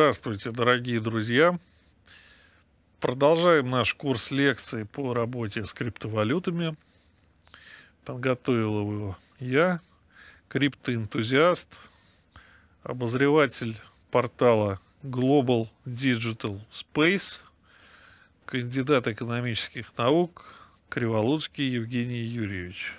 Здравствуйте, дорогие друзья! Продолжаем наш курс лекций по работе с криптовалютами. Подготовил его я, криптоэнтузиаст, обозреватель портала Global Digital Space, кандидат экономических наук Криволуцкий Евгений Юрьевич.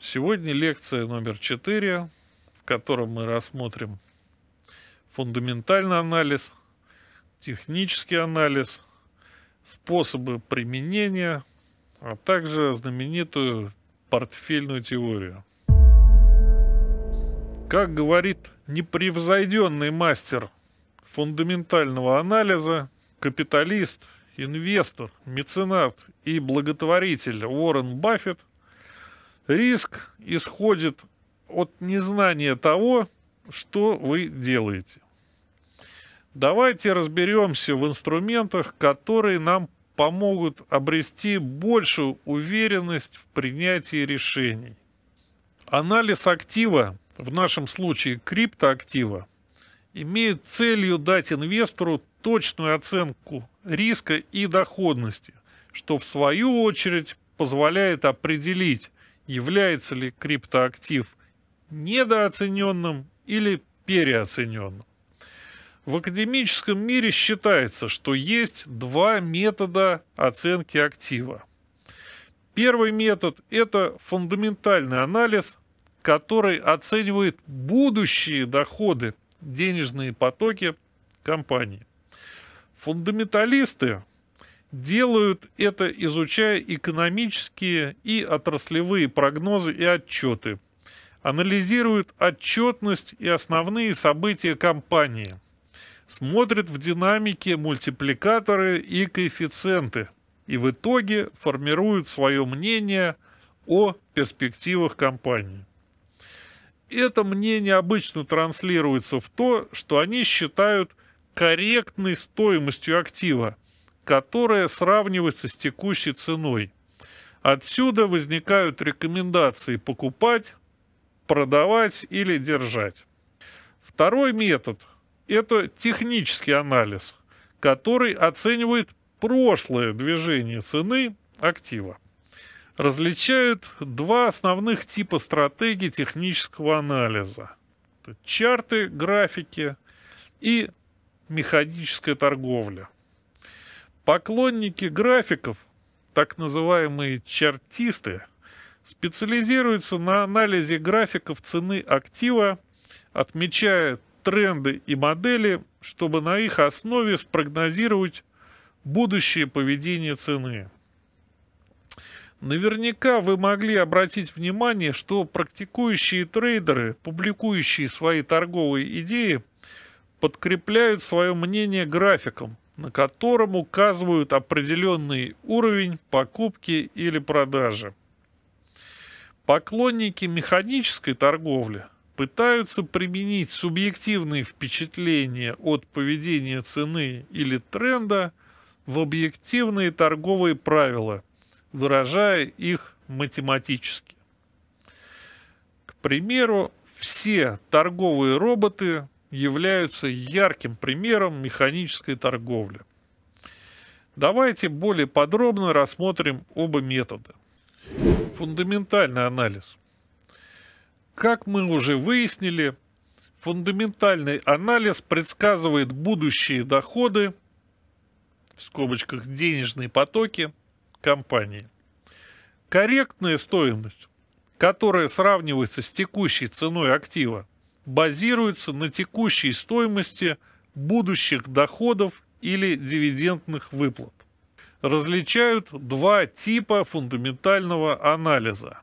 Сегодня лекция номер 4, в котором мы рассмотрим фундаментальный анализ, технический анализ, способы применения, а также знаменитую портфельную теорию. Как говорит непревзойденный мастер фундаментального анализа, капиталист, инвестор, меценат и благотворитель Уоррен Баффет, риск исходит от незнания того, что вы делаете. Давайте разберемся в инструментах, которые нам помогут обрести большую уверенность в принятии решений. Анализ актива, в нашем случае криптоактива, имеет целью дать инвестору точную оценку риска и доходности, что в свою очередь позволяет определить, является ли криптоактив недооцененным или переоцененным. В академическом мире считается, что есть два метода оценки актива. Первый метод – это фундаментальный анализ, который оценивает будущие доходы, денежные потоки компании. Фундаменталисты делают это, изучая экономические и отраслевые прогнозы и отчеты. Анализируют отчетность и основные события компании – смотрит в динамике мультипликаторы и коэффициенты и в итоге формирует свое мнение о перспективах компании. Это мнение обычно транслируется в то, что они считают корректной стоимостью актива, которая сравнивается с текущей ценой. Отсюда возникают рекомендации покупать, продавать или держать. Второй метод – это технический анализ, который оценивает прошлое движение цены актива. Различают два основных типа стратегий технического анализа. Это чарты, графики и механическая торговля. Поклонники графиков, так называемые чартисты, специализируются на анализе графиков цены актива, отмечая тренды и модели, чтобы на их основе спрогнозировать будущее поведение цены. Наверняка вы могли обратить внимание, что практикующие трейдеры, публикующие свои торговые идеи, подкрепляют свое мнение графиком, на котором указывают определенный уровень покупки или продажи. Поклонники механической торговли – пытаются применить субъективные впечатления от поведения цены или тренда в объективные торговые правила, выражая их математически. К примеру, все торговые роботы являются ярким примером механической торговли. Давайте более подробно рассмотрим оба метода. Фундаментальный анализ – как мы уже выяснили, фундаментальный анализ предсказывает будущие доходы, в скобочках денежные потоки, компании. Корректная стоимость, которая сравнивается с текущей ценой актива, базируется на текущей стоимости будущих доходов или дивидендных выплат. Различают два типа фундаментального анализа.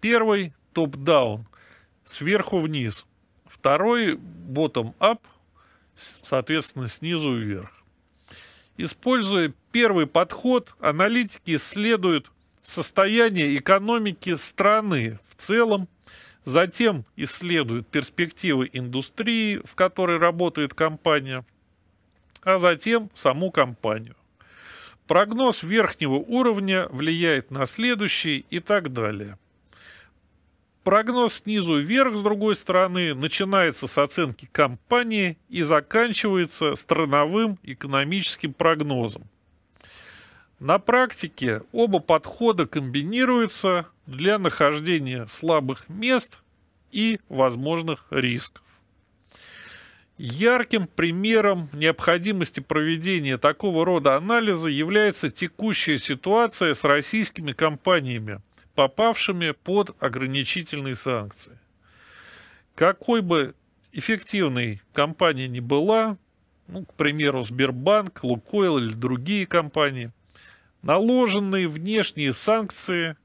Первый топ-даун, сверху вниз. Второй bottom-up, соответственно, снизу вверх. Используя первый подход, аналитики исследуют состояние экономики страны в целом, затем исследуют перспективы индустрии, в которой работает компания, а затем саму компанию. Прогноз верхнего уровня влияет на следующий и так далее – Прогноз снизу вверх, с другой стороны, начинается с оценки компании и заканчивается страновым экономическим прогнозом. На практике оба подхода комбинируются для нахождения слабых мест и возможных рисков. Ярким примером необходимости проведения такого рода анализа является текущая ситуация с российскими компаниями – попавшими под ограничительные санкции. Какой бы эффективной компания ни была, ну, к примеру, Сбербанк, Лукойл или другие компании, наложенные внешние санкции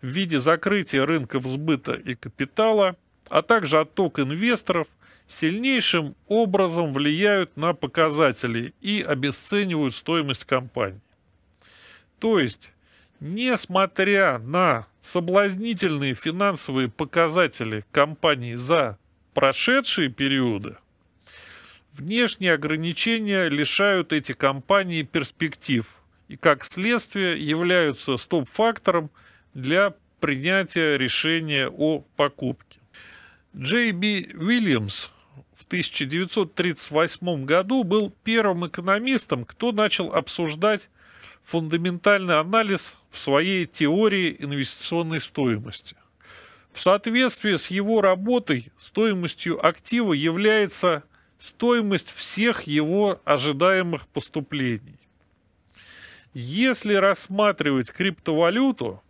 в виде закрытия рынков сбыта и капитала, а также отток инвесторов, сильнейшим образом влияют на показатели и обесценивают стоимость компании. То есть Несмотря на соблазнительные финансовые показатели компании за прошедшие периоды, внешние ограничения лишают эти компании перспектив и, как следствие, являются стоп-фактором для принятия решения о покупке. Джей Би Уильямс в 1938 году был первым экономистом, кто начал обсуждать фундаментальный анализ в своей теории инвестиционной стоимости. В соответствии с его работой стоимостью актива является стоимость всех его ожидаемых поступлений. Если рассматривать криптовалюту,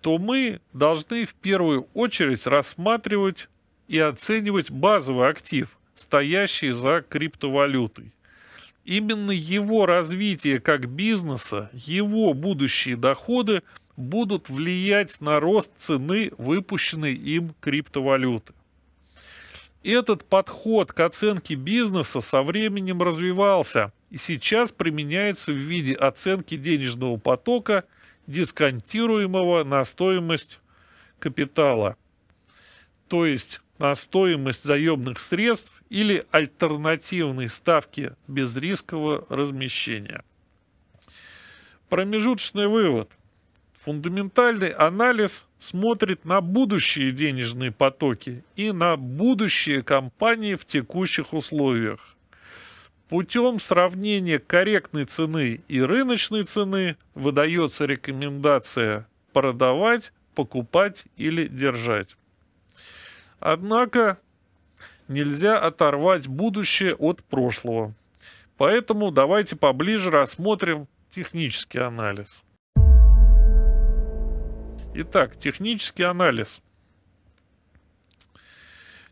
то мы должны в первую очередь рассматривать и оценивать базовый актив, стоящий за криптовалютой. Именно его развитие как бизнеса, его будущие доходы будут влиять на рост цены выпущенной им криптовалюты. Этот подход к оценке бизнеса со временем развивался и сейчас применяется в виде оценки денежного потока, дисконтируемого на стоимость капитала, то есть на стоимость заемных средств или альтернативные ставки безрискового размещения. Промежуточный вывод. Фундаментальный анализ смотрит на будущие денежные потоки и на будущие компании в текущих условиях. Путем сравнения корректной цены и рыночной цены выдается рекомендация продавать, покупать или держать. Однако нельзя оторвать будущее от прошлого. Поэтому давайте поближе рассмотрим технический анализ. Итак, технический анализ.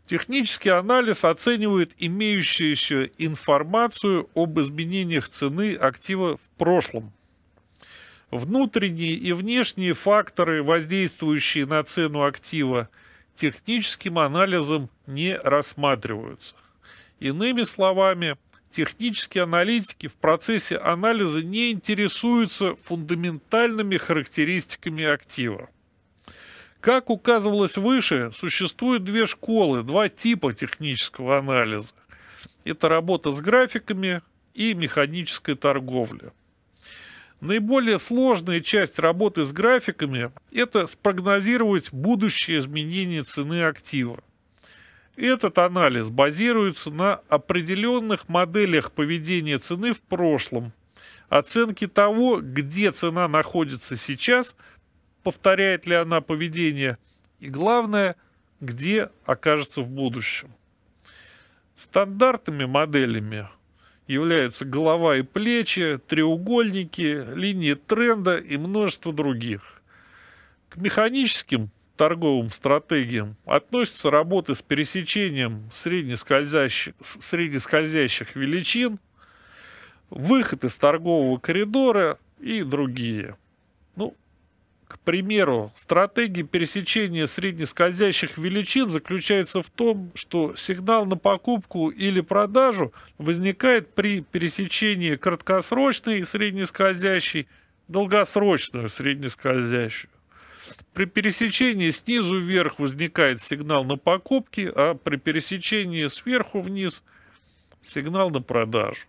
Технический анализ оценивает имеющуюся информацию об изменениях цены актива в прошлом. Внутренние и внешние факторы, воздействующие на цену актива – техническим анализом не рассматриваются. Иными словами, технические аналитики в процессе анализа не интересуются фундаментальными характеристиками актива. Как указывалось выше, существует две школы, два типа технического анализа. Это работа с графиками и механическая торговля. Наиболее сложная часть работы с графиками – это спрогнозировать будущее изменение цены актива. Этот анализ базируется на определенных моделях поведения цены в прошлом, оценке того, где цена находится сейчас, повторяет ли она поведение, и главное, где окажется в будущем. Стандартными моделями является голова и плечи, треугольники, линии тренда и множество других. К механическим торговым стратегиям относятся работы с пересечением среднескользящих, среднескользящих величин, выход из торгового коридора и другие – к примеру, стратегия пересечения среднескользящих величин заключается в том, что сигнал на покупку или продажу возникает при пересечении краткосрочной и среднескользящей, долгосрочную среднескользящую. При пересечении снизу вверх возникает сигнал на покупки, а при пересечении сверху вниз – сигнал на продажу.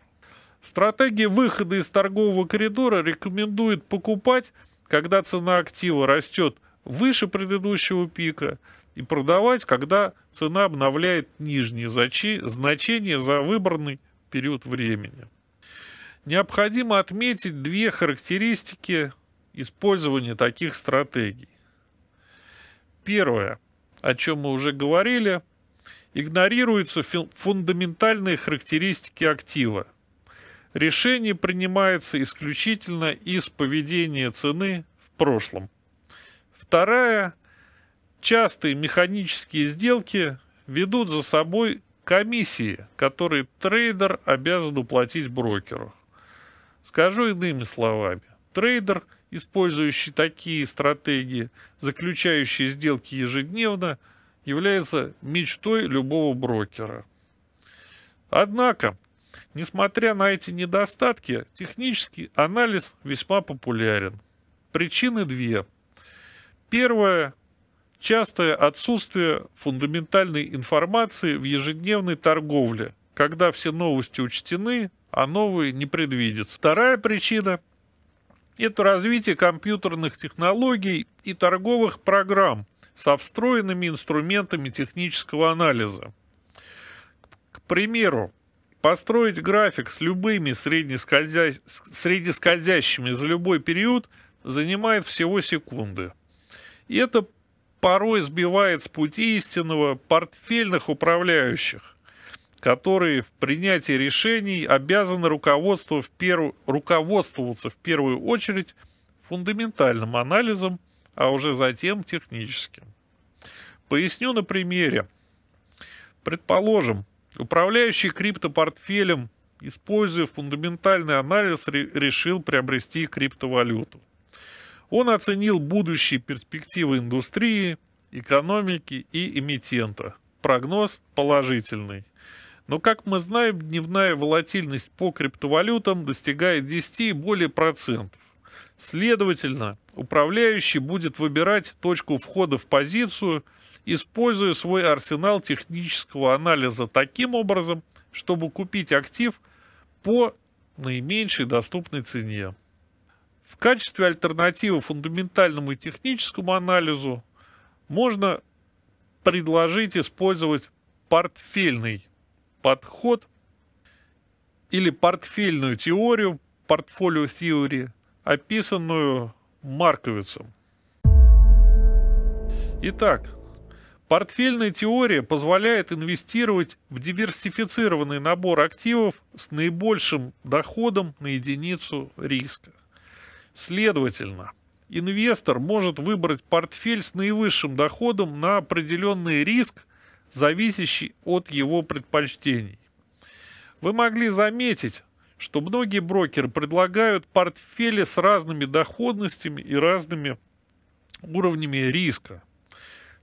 Стратегия выхода из торгового коридора рекомендует покупать – когда цена актива растет выше предыдущего пика, и продавать, когда цена обновляет нижние значения за выбранный период времени. Необходимо отметить две характеристики использования таких стратегий. Первое, о чем мы уже говорили, игнорируются фундаментальные характеристики актива, решение принимается исключительно из поведения цены в прошлом. Вторая – частые механические сделки ведут за собой комиссии, которые трейдер обязан уплатить брокеру. Скажу иными словами, трейдер, использующий такие стратегии, заключающие сделки ежедневно, является мечтой любого брокера. Однако, Несмотря на эти недостатки, технический анализ весьма популярен. Причины две. Первое – частое отсутствие фундаментальной информации в ежедневной торговле, когда все новости учтены, а новые не предвидятся. Вторая причина – это развитие компьютерных технологий и торговых программ со встроенными инструментами технического анализа. К примеру, Построить график с любыми среднескользя... среднескользящими за любой период занимает всего секунды. И это порой сбивает с пути истинного портфельных управляющих, которые в принятии решений обязаны руководство в перв... руководствоваться в первую очередь фундаментальным анализом, а уже затем техническим. Поясню на примере. Предположим, Управляющий криптопортфелем, используя фундаментальный анализ, решил приобрести криптовалюту. Он оценил будущие перспективы индустрии, экономики и эмитента. Прогноз положительный. Но, как мы знаем, дневная волатильность по криптовалютам достигает 10 и более процентов. Следовательно, управляющий будет выбирать точку входа в позицию, используя свой арсенал технического анализа таким образом, чтобы купить актив по наименьшей доступной цене. В качестве альтернативы фундаментальному и техническому анализу можно предложить использовать портфельный подход или портфельную теорию, портфолио теории – описанную Марковицем. Итак, портфельная теория позволяет инвестировать в диверсифицированный набор активов с наибольшим доходом на единицу риска. Следовательно, инвестор может выбрать портфель с наивысшим доходом на определенный риск, зависящий от его предпочтений. Вы могли заметить, что многие брокеры предлагают портфели с разными доходностями и разными уровнями риска.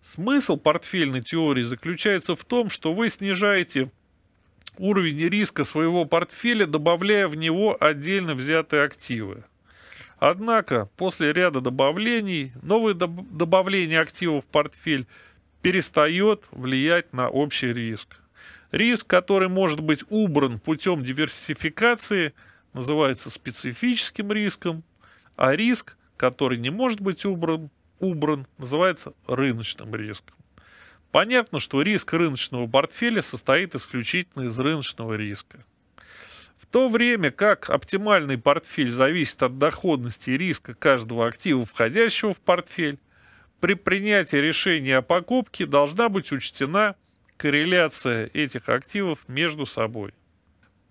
Смысл портфельной теории заключается в том, что вы снижаете уровень риска своего портфеля, добавляя в него отдельно взятые активы. Однако после ряда добавлений новое доб добавление активов в портфель перестает влиять на общий риск. Риск, который может быть убран путем диверсификации, называется специфическим риском, а риск, который не может быть убран, убран называется рыночным риском. Понятно, что риск рыночного портфеля состоит исключительно из рыночного риска. В то время как оптимальный портфель зависит от доходности и риска каждого актива, входящего в портфель, при принятии решения о покупке должна быть учтена – корреляция этих активов между собой.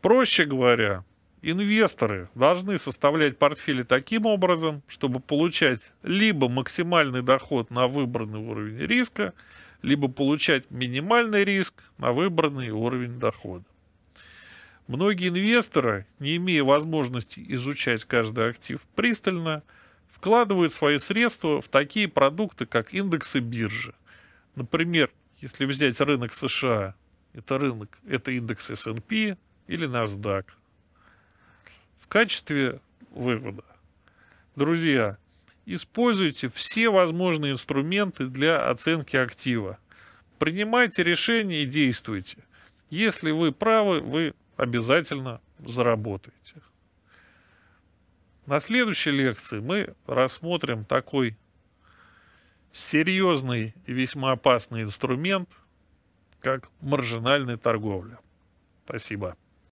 Проще говоря, инвесторы должны составлять портфели таким образом, чтобы получать либо максимальный доход на выбранный уровень риска, либо получать минимальный риск на выбранный уровень дохода. Многие инвесторы, не имея возможности изучать каждый актив пристально, вкладывают свои средства в такие продукты, как индексы биржи. Например, если взять рынок США, это рынок, это индекс S&P или NASDAQ. В качестве вывода, друзья, используйте все возможные инструменты для оценки актива. Принимайте решения и действуйте. Если вы правы, вы обязательно заработаете. На следующей лекции мы рассмотрим такой серьезный и весьма опасный инструмент, как маржинальная торговля. Спасибо.